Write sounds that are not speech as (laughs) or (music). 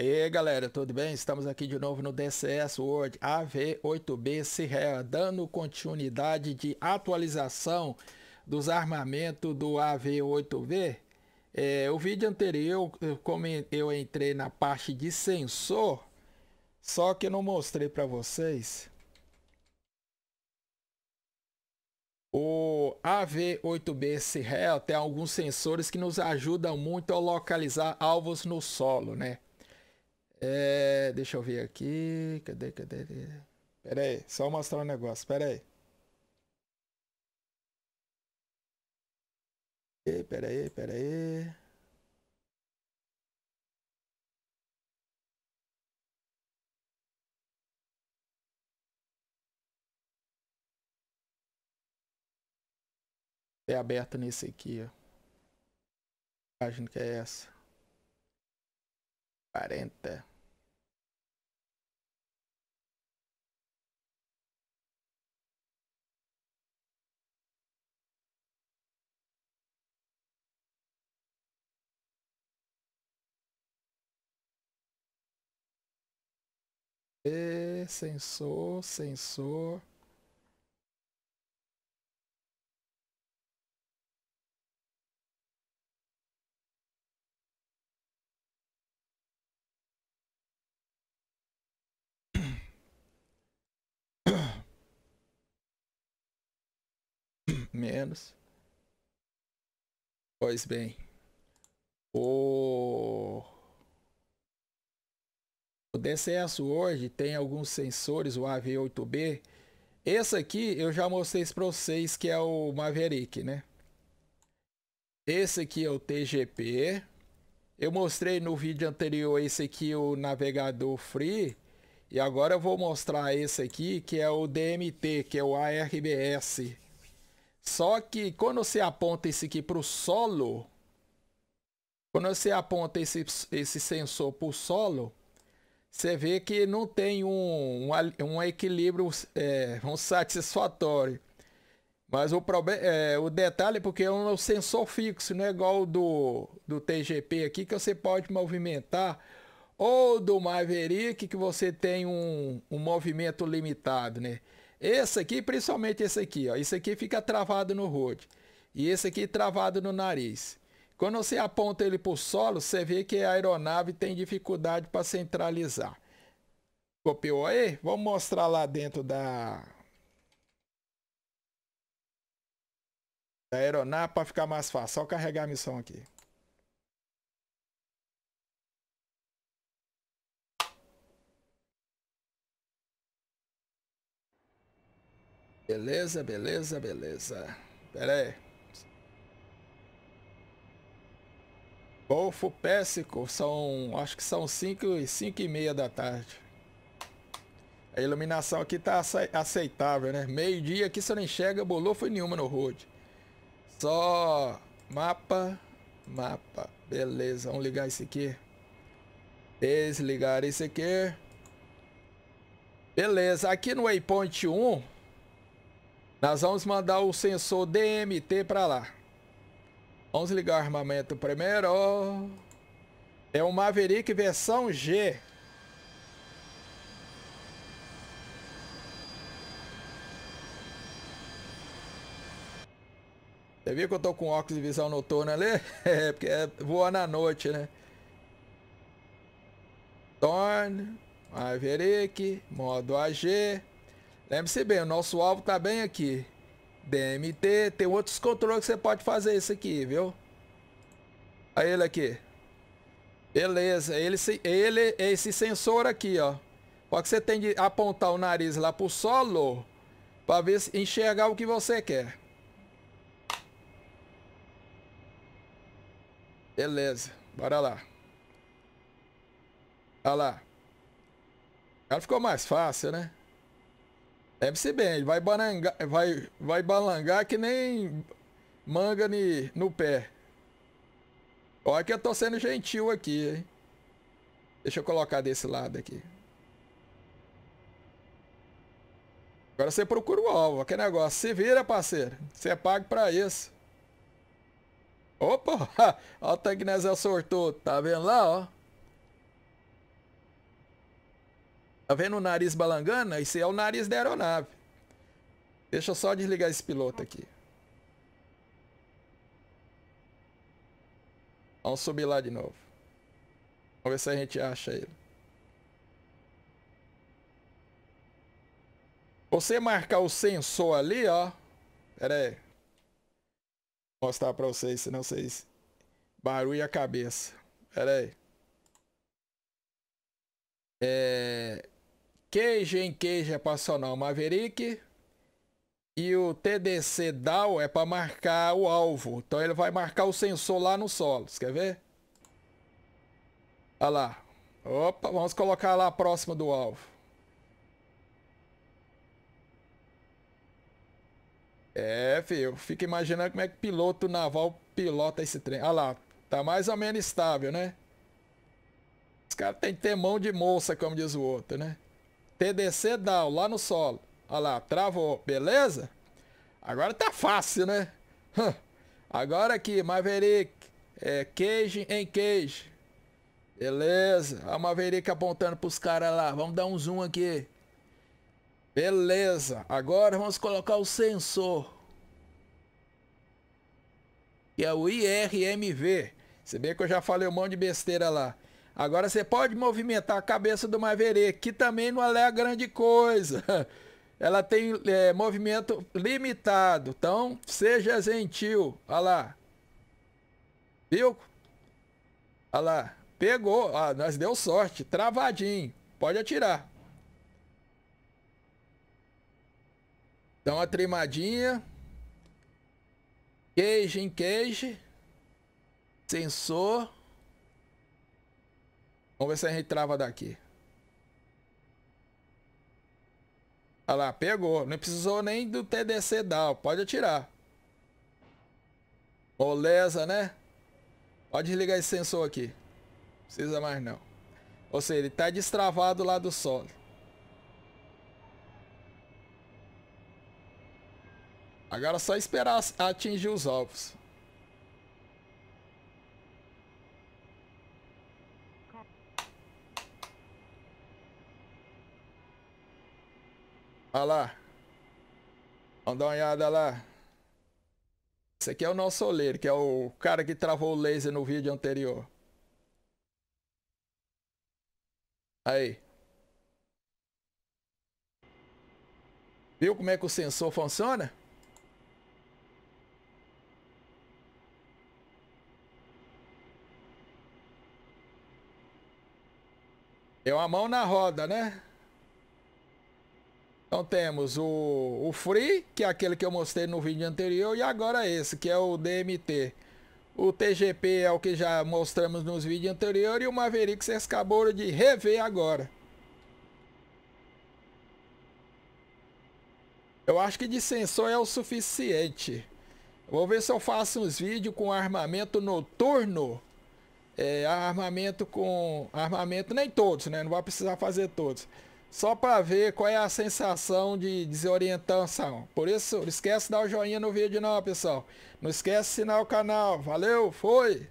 E aí galera, tudo bem? Estamos aqui de novo no DCS World AV8B Sierra, dando continuidade de atualização dos armamentos do AV8B. É, o vídeo anterior, como eu entrei na parte de sensor, só que não mostrei para vocês. O AV-8B Sierra tem alguns sensores que nos ajudam muito a localizar alvos no solo, né? É, deixa eu ver aqui. Cadê, cadê? Pera aí, só mostrar um negócio. Pera aí. Ei, pera aí, pera aí. É aberto nesse aqui, ó. A página que é essa. 40. E sensor, sensor. Menos. Pois bem. O oh. O DCS hoje tem alguns sensores, o AV8B. Esse aqui eu já mostrei para vocês que é o Maverick, né? Esse aqui é o TGP. Eu mostrei no vídeo anterior esse aqui, o navegador Free. E agora eu vou mostrar esse aqui, que é o DMT, que é o ARBS. Só que quando você aponta esse aqui para o solo, quando você aponta esse, esse sensor para o solo, você vê que não tem um, um, um equilíbrio é, um satisfatório. Mas o, problema, é, o detalhe é porque é um é sensor fixo, não é igual do, do TGP aqui, que você pode movimentar, ou do Maverick, que você tem um, um movimento limitado, né? Esse aqui, principalmente esse aqui, ó, esse aqui fica travado no road. E esse aqui travado no nariz. Quando você aponta ele para o solo, você vê que a aeronave tem dificuldade para centralizar. Copiou aí? Vamos mostrar lá dentro da, da aeronave para ficar mais fácil. Só carregar a missão aqui. Beleza, beleza, beleza. Pera aí. Golfo Pérsico, são, acho que são 5, 5 e meia da tarde. A iluminação aqui tá aceitável, né? Meio dia aqui só não enxerga foi nenhuma no road. Só mapa, mapa. Beleza, vamos ligar isso aqui. Desligar isso aqui. Beleza, aqui no Waypoint 1, nós vamos mandar o sensor DMT para lá. Vamos ligar o armamento primeiro. É o um Maverick versão G. Você viu que eu tô com óculos de visão noturna ali? (laughs) É, porque é na noite, né? Torn, Maverick, modo AG. Lembre-se bem, o nosso alvo tá bem aqui. DMT, tem outros controles que você pode fazer isso aqui, viu? Aí ele aqui. Beleza, ele, ele esse sensor aqui, ó. Só que você tem de apontar o nariz lá pro solo para ver se enxergar o que você quer. Beleza, bora lá. Olha lá. Ela ficou mais fácil, né? Deve ser bem, vai balangar, vai, vai balangar que nem manga ni, no pé. Olha que eu tô sendo gentil aqui, hein? Deixa eu colocar desse lado aqui. Agora você procura o alvo, aquele negócio. Se vira, parceiro. Você é pago pra isso. Opa! (laughs) Olha o tanque sortou. Tá vendo lá, ó? Tá vendo o nariz balangana? Isso é o nariz da aeronave. Deixa eu só desligar esse piloto aqui. Vamos subir lá de novo. Vamos ver se a gente acha ele. Você marcar o sensor ali, ó. Pera aí. Vou mostrar pra vocês, senão vocês... Barulho a cabeça. Pera aí. É... Queijo em queijo é para sonar o Maverick. E o TDC DAO é para marcar o alvo. Então ele vai marcar o sensor lá no solo. Você quer ver? Olha lá. Opa, vamos colocar lá próximo do alvo. É, filho. Fica imaginando como é que piloto naval pilota esse trem. Olha lá. Tá mais ou menos estável, né? Os caras têm que ter mão de moça, como diz o outro, né? TDC down, lá no solo. Olha lá, travou, beleza? Agora tá fácil, né? Agora aqui, Maverick. É, cage em cage. Beleza. A Maverick apontando pros caras lá. Vamos dar um zoom aqui. Beleza. Agora vamos colocar o sensor. Que é o IRMV. Se bem que eu já falei um monte de besteira lá. Agora você pode movimentar a cabeça do Maverick, que também não é a grande coisa. (laughs) Ela tem é, movimento limitado. Então, seja gentil. Olha lá. Viu? Olha lá. Pegou. Ah, nós deu sorte. Travadinho. Pode atirar. Dá uma trimadinha. Queijo em queijo. Sensor. Vamos ver se a gente trava daqui. Olha lá, pegou. Não precisou nem do TDC down. Pode atirar. Moleza, né? Pode desligar esse sensor aqui. Precisa mais não. Ou seja, ele tá destravado lá do solo. Agora é só esperar atingir os ovos. Olha lá. Vamos dar uma olhada lá. Esse aqui é o nosso oleiro, que é o cara que travou o laser no vídeo anterior. Aí. Viu como é que o sensor funciona? Tem uma mão na roda, né? Então temos o, o Free, que é aquele que eu mostrei no vídeo anterior, e agora esse, que é o DMT. O TGP é o que já mostramos nos vídeos anteriores, e o Maverick vocês acabaram de rever agora. Eu acho que de sensor é o suficiente. Vou ver se eu faço uns vídeos com armamento noturno. É, armamento com... Armamento, nem todos, né? Não vai precisar fazer todos só para ver qual é a sensação de desorientação. Por isso, não esquece de dar o joinha no vídeo não, pessoal. Não esquece de assinar o canal. Valeu, foi!